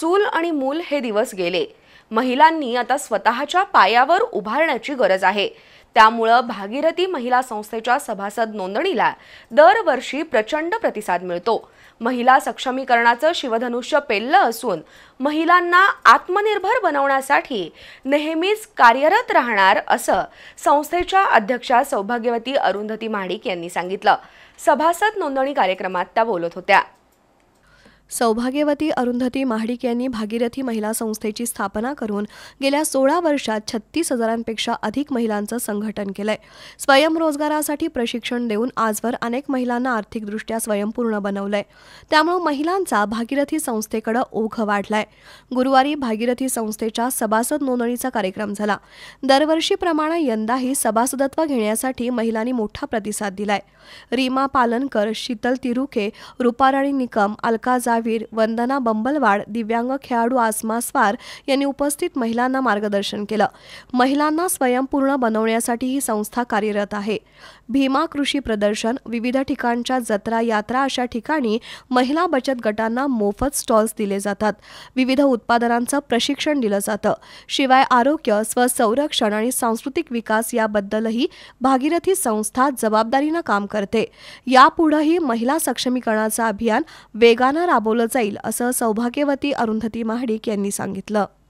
चूल आणि मूल हे दिवस गेले महिलांनी आता स्वतःच्या पायावर उभारण्याची गरज आहे त्यामुळं भागीरथी महिला संस्थेच्या सभासद नोंदणीला दरवर्षी प्रचंड प्रतिसाद मिळतो महिला सक्षमीकरणाचं शिवधनुष्य पेललं असून महिलांना आत्मनिर्भर बनवण्यासाठी नेहमीच कार्यरत राहणार असं संस्थेच्या अध्यक्षा सौभाग्यवती अरुंधती महाडिक यांनी सांगितलं सभासद नोंदणी कार्यक्रमात त्या बोलत होत्या सौभाग्यवती अरुंधती महाडिक यांनी भागीरथी महिला संस्थेची स्थापना करून गेल्या सोळा वर्षात छत्तीस हजारांपेक्षा अधिक महिलांचं संघटन केलंय स्वयंरोजगारासाठी प्रशिक्षण देऊन आजवर अनेक महिलांना आर्थिकदृष्ट्या स्वयंपूर्ण बनवलंय त्यामुळे महिलांचा भागीरथी संस्थेकडे ओघ वाढलाय गुरुवारी भागीरथी संस्थेच्या सभासद नोंदणीचा कार्यक्रम झाला दरवर्षीप्रमाणे यंदाही सभासदत्व घेण्यासाठी महिलांनी मोठा प्रतिसाद दिलाय रीमा पालनकर शीतल तिरुखे रुपाराणी निकम अलका जा क्रीडावीर वंदना बंबलवाड दिव्यांग खेळाडू आसमा स्वार यांनी उपस्थित महिलांना मार्गदर्शन केलं महिलांना स्वयंपूर्ण बनवण्यासाठी ही संस्था कार्यरत आहे भीमा कृषी प्रदर्शन विविध ठिकाणच्या जत्रा यात्रा अशा ठिकाणी महिला बचत गटांना मोफत स्टॉल्स दिले जातात विविध उत्पादनांचं प्रशिक्षण दिलं जातं शिवाय आरोग्य स्वसंरक्षण आणि सांस्कृतिक विकास याबद्दलही भागीरथी संस्था जबाबदारीनं काम करते यापुढेही महिला सक्षमीकरणाचं अभियान वेगानं राबवलं दाखवलं जाईल असं सौभाग्यवती अरुंधती महाडिक यांनी सांगितलं